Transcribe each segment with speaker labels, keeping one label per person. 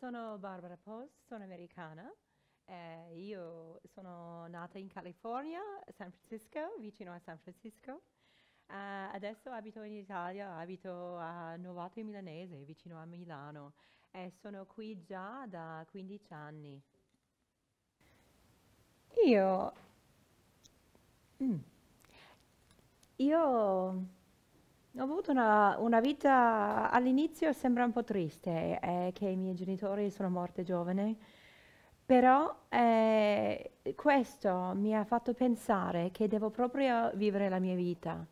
Speaker 1: Sono Barbara Post, sono americana. Eh, io sono nata in California, San Francisco, vicino a San Francisco. Uh, adesso abito in Italia, abito a Novato in Milanese, vicino a Milano. E sono qui già da 15 anni. Io... Mm. Io ho avuto una, una vita all'inizio sembra un po' triste, eh, che i miei genitori sono morti giovani, però eh, questo mi ha fatto pensare che devo proprio vivere la mia vita,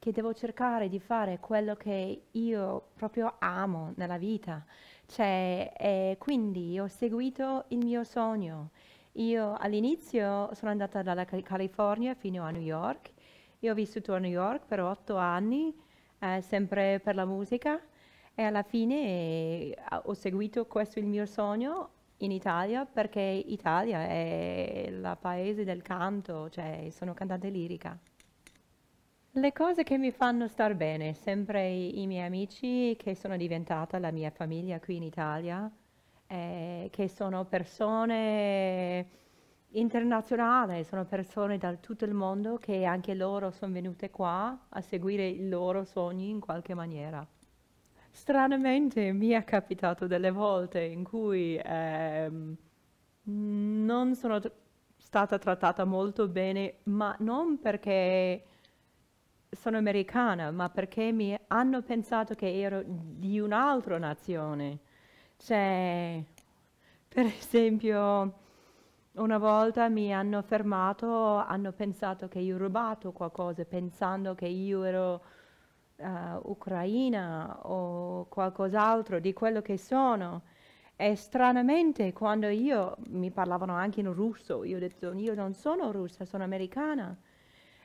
Speaker 1: che devo cercare di fare quello che io proprio amo nella vita. Cioè, eh, quindi ho seguito il mio sogno. Io all'inizio sono andata dalla California fino a New York. Io ho vissuto a New York per otto anni eh, sempre per la musica e alla fine eh, ho seguito questo il mio sogno in Italia perché Italia è il paese del canto, cioè sono cantante lirica. Le cose che mi fanno star bene, sempre i, i miei amici che sono diventata la mia famiglia qui in Italia, eh, che sono persone internazionale, sono persone da tutto il mondo che anche loro sono venute qua a seguire i loro sogni in qualche maniera. Stranamente mi è capitato delle volte in cui ehm, non sono tr stata trattata molto bene, ma non perché sono americana, ma perché mi hanno pensato che ero di un'altra nazione. Cioè, per esempio, una volta mi hanno fermato, hanno pensato che io ho rubato qualcosa, pensando che io ero uh, ucraina o qualcos'altro di quello che sono. E stranamente quando io, mi parlavano anche in russo, io ho detto io non sono russa, sono americana.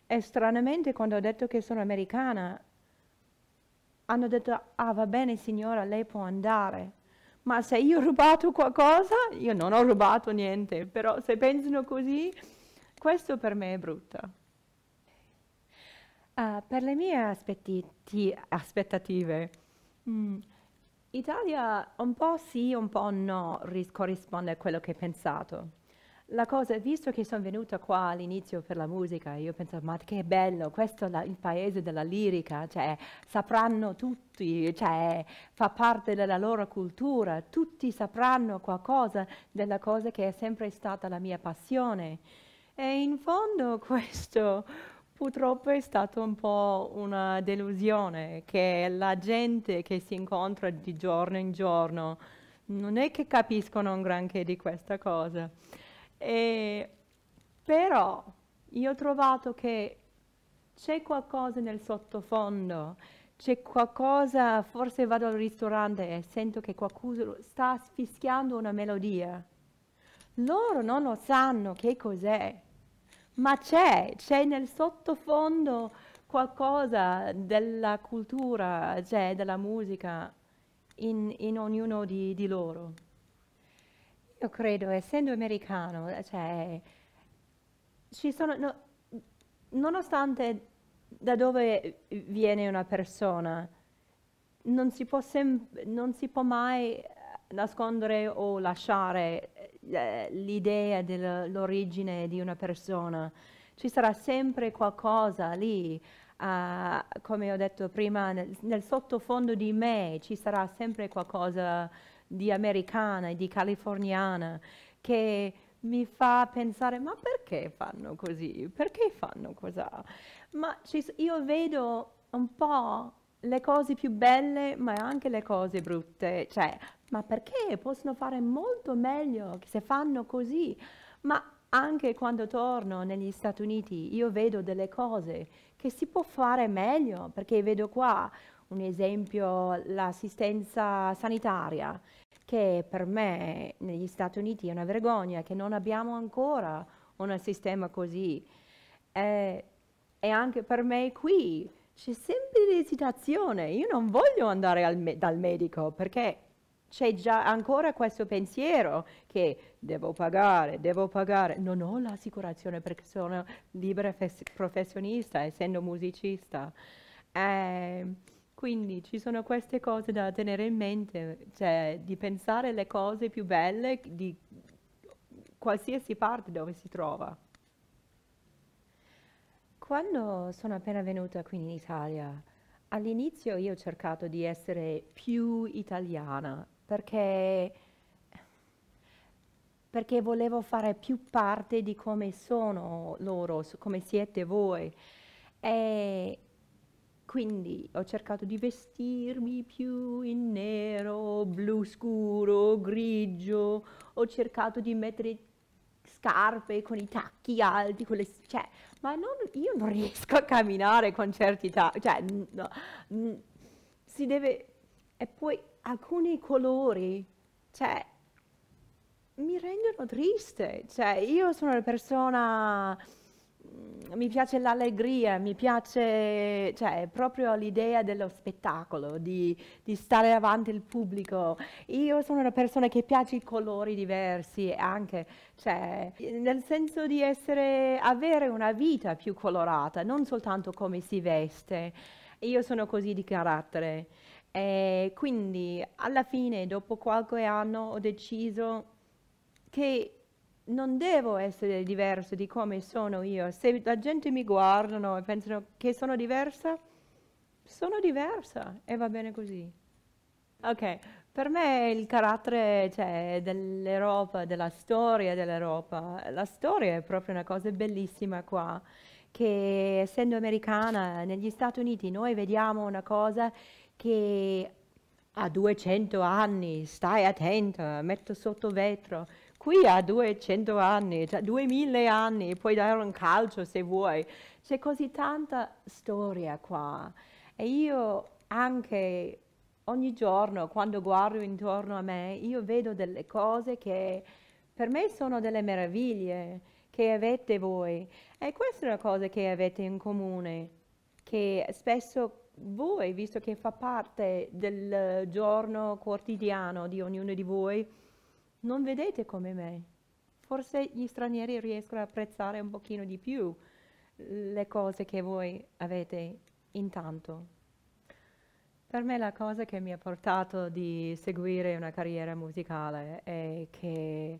Speaker 1: E stranamente quando ho detto che sono americana, hanno detto ah va bene signora, lei può andare ma se io ho rubato qualcosa, io non ho rubato niente, però se pensano così, questo per me è brutto. Uh, per le mie aspettative, mm. Italia un po' sì, un po' no, corrisponde a quello che ho pensato la cosa, visto che sono venuta qua all'inizio per la musica, io pensavo, ma che bello, questo è il paese della lirica, cioè, sapranno tutti, cioè, fa parte della loro cultura, tutti sapranno qualcosa della cosa che è sempre stata la mia passione. E in fondo questo purtroppo è stata un po' una delusione, che la gente che si incontra di giorno in giorno non è che capiscono granché di questa cosa. E, però io ho trovato che c'è qualcosa nel sottofondo, c'è qualcosa, forse vado al ristorante e sento che qualcuno sta fischiando una melodia. Loro non lo sanno che cos'è, ma c'è, c'è nel sottofondo qualcosa della cultura, cioè della musica in, in ognuno di, di loro questo credo, essendo americano, cioè, ci sono, no, nonostante da dove viene una persona, non si può, non si può mai nascondere o lasciare eh, l'idea dell'origine di una persona. Ci sarà sempre qualcosa lì, eh, come ho detto prima, nel, nel sottofondo di me ci sarà sempre qualcosa di americana e di californiana che mi fa pensare ma perché fanno così? Perché fanno così? Ma io vedo un po' le cose più belle ma anche le cose brutte, cioè ma perché possono fare molto meglio se fanno così? Ma anche quando torno negli Stati Uniti io vedo delle cose che si può fare meglio perché vedo qua un esempio l'assistenza sanitaria, che per me negli Stati Uniti è una vergogna che non abbiamo ancora un sistema così. Eh, e anche per me qui c'è sempre l'esitazione io non voglio andare me dal medico perché c'è già ancora questo pensiero che devo pagare, devo pagare, non ho l'assicurazione perché sono libera professionista, essendo musicista. Eh, quindi ci sono queste cose da tenere in mente, cioè di pensare le cose più belle di qualsiasi parte dove si trova. Quando sono appena venuta qui in Italia, all'inizio io ho cercato di essere più italiana perché, perché volevo fare più parte di come sono loro, come siete voi. E quindi ho cercato di vestirmi più in nero, blu scuro, grigio, ho cercato di mettere scarpe con i tacchi alti, con le, cioè, ma non, io non riesco a camminare con certi tacchi, cioè, no, si deve, e poi alcuni colori, cioè, mi rendono triste, cioè, io sono una persona mi piace l'allegria, mi piace cioè, proprio l'idea dello spettacolo, di, di, stare davanti al pubblico. Io sono una persona che piace i colori diversi anche, cioè, nel senso di essere, avere una vita più colorata, non soltanto come si veste. Io sono così di carattere. E quindi alla fine, dopo qualche anno, ho deciso che non devo essere diverso di come sono io. Se la gente mi guarda e pensano che sono diversa, sono diversa e va bene così. Ok, per me il carattere cioè, dell'Europa, della storia dell'Europa, la storia è proprio una cosa bellissima qua, che essendo americana negli Stati Uniti noi vediamo una cosa che a 200 anni, stai attenta, metto sotto vetro, qui a 200 anni, 2000 anni, puoi dare un calcio se vuoi. C'è così tanta storia qua e io anche ogni giorno quando guardo intorno a me io vedo delle cose che per me sono delle meraviglie che avete voi e questa è una cosa che avete in comune che spesso voi, visto che fa parte del giorno quotidiano di ognuno di voi, non vedete come me. Forse gli stranieri riescono a apprezzare un pochino di più eh, le cose che voi avete intanto. Per me la cosa che mi ha portato di seguire una carriera musicale è che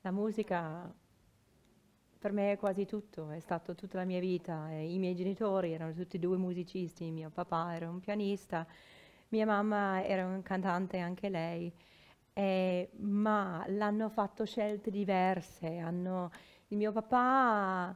Speaker 1: la musica per me è quasi tutto, è stata tutta la mia vita. I miei genitori erano tutti due musicisti, mio papà era un pianista, mia mamma era un cantante anche lei eh, ma l'hanno fatto scelte diverse. Hanno... Il mio papà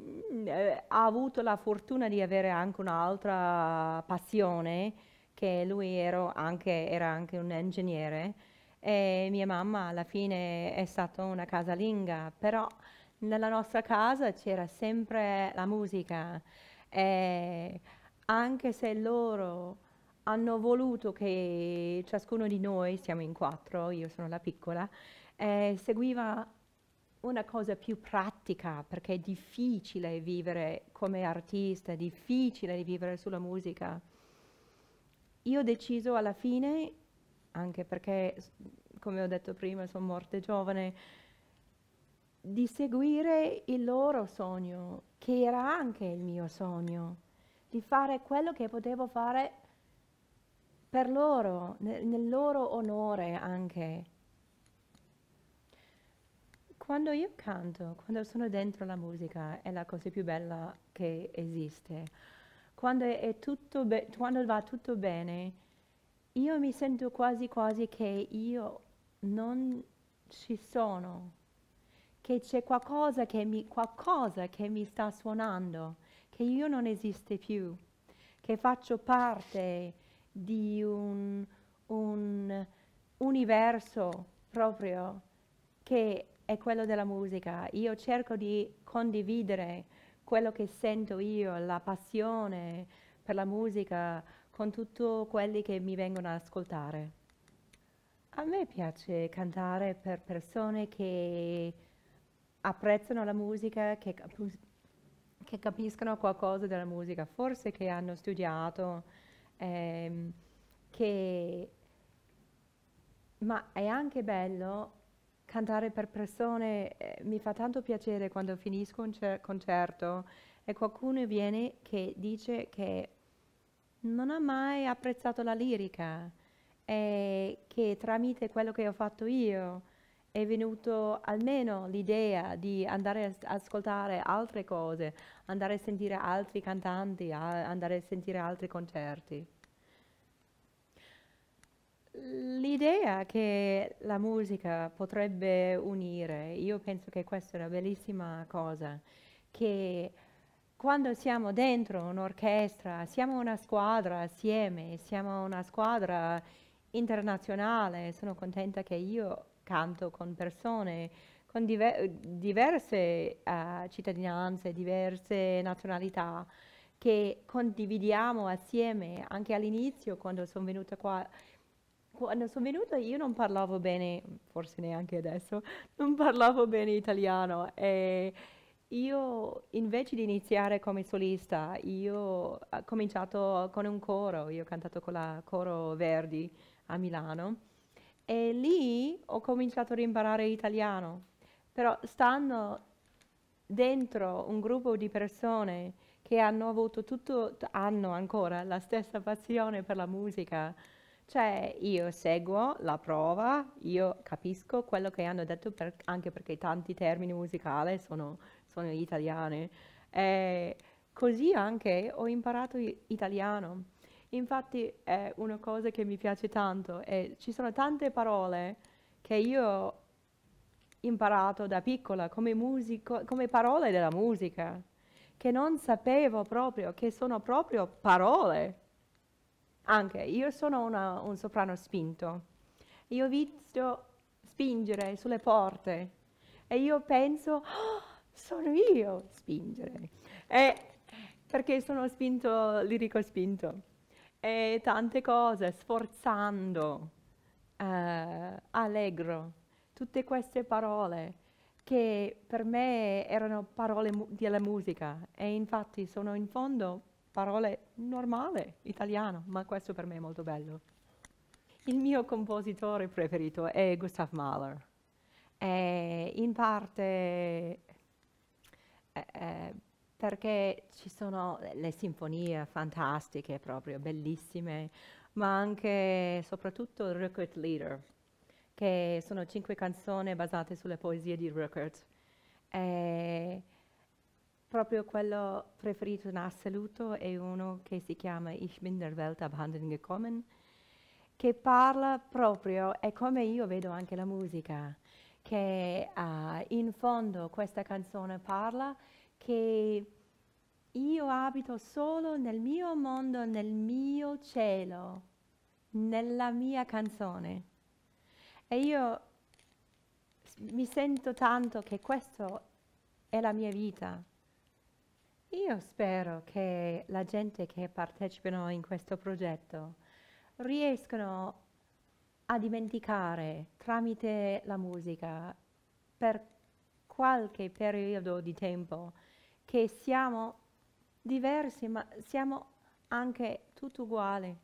Speaker 1: mm, eh, ha avuto la fortuna di avere anche un'altra passione, che lui anche, era anche un ingegnere, e mia mamma alla fine è stata una casalinga, però nella nostra casa c'era sempre la musica. E anche se loro hanno voluto che ciascuno di noi, siamo in quattro, io sono la piccola, eh, seguiva una cosa più pratica perché è difficile vivere come artista, è difficile vivere sulla musica. Io ho deciso alla fine, anche perché come ho detto prima sono morte giovane, di seguire il loro sogno, che era anche il mio sogno, di fare quello che potevo fare per loro, nel, nel loro onore anche. Quando io canto, quando sono dentro la musica, è la cosa più bella che esiste. Quando, quando va tutto bene, io mi sento quasi quasi che io non ci sono, che c'è qualcosa qualcosa che mi sta suonando, che io non esiste più, che faccio parte di un, un universo proprio che è quello della musica. Io cerco di condividere quello che sento io, la passione per la musica con tutti quelli che mi vengono ad ascoltare. A me piace cantare per persone che apprezzano la musica, che, cap che capiscono qualcosa della musica, forse che hanno studiato ehm, che, ma è anche bello cantare per persone, eh, mi fa tanto piacere quando finisco un cer- concerto e qualcuno viene che dice che non ha mai apprezzato la lirica e che tramite quello che ho fatto io è venuto almeno l'idea di andare ad ascoltare altre cose, andare a sentire altri cantanti, a andare a sentire altri concerti. L'idea che la musica potrebbe unire, io penso che questa è una bellissima cosa, che quando siamo dentro un'orchestra, siamo una squadra assieme, siamo una squadra internazionale, sono contenta che io canto con persone con diver diverse uh, cittadinanze, diverse nazionalità che condividiamo assieme. Anche all'inizio, quando sono venuta qua, quando sono venuta io non parlavo bene, forse neanche adesso, non parlavo bene italiano. E io invece di iniziare come solista, io ho cominciato con un coro, io ho cantato con la coro Verdi a Milano e lì ho cominciato a imparare italiano, però stando dentro un gruppo di persone che hanno avuto tutto, hanno ancora la stessa passione per la musica, cioè io seguo la prova, io capisco quello che hanno detto per, anche perché tanti termini musicali sono, sono italiani. E così anche ho imparato italiano. Infatti è una cosa che mi piace tanto e ci sono tante parole che io ho imparato da piccola come, musico, come parole della musica, che non sapevo proprio, che sono proprio parole. Anche io sono una, un soprano spinto. Io ho visto spingere sulle porte e io penso, oh, sono io spingere, e perché sono spinto, lirico spinto e tante cose, sforzando, eh, allegro, tutte queste parole che per me erano parole della musica e infatti sono in fondo parole normali, italiano, ma questo per me è molto bello. Il mio compositore preferito è Gustav Mahler e in parte eh, eh, perché ci sono le sinfonie fantastiche, proprio bellissime, ma anche e soprattutto Ruckert Leader, che sono cinque canzoni basate sulle poesie di Ruckert. È proprio quello preferito in assoluto è uno che si chiama Ich bin der Welt abhanden gekommen, che parla proprio, è come io vedo anche la musica, che uh, in fondo questa canzone parla che io abito solo nel mio mondo, nel mio cielo, nella mia canzone. E io mi sento tanto che questa è la mia vita. Io spero che la gente che partecipano in questo progetto riescano a dimenticare tramite la musica per qualche periodo di tempo che siamo diversi, ma siamo anche tutto uguali.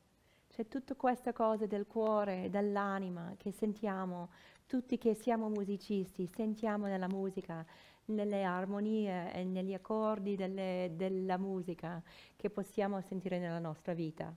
Speaker 1: C'è tutta questa cosa del cuore, dell'anima che sentiamo, tutti che siamo musicisti, sentiamo nella musica, nelle armonie e negli accordi delle, della musica che possiamo sentire nella nostra vita.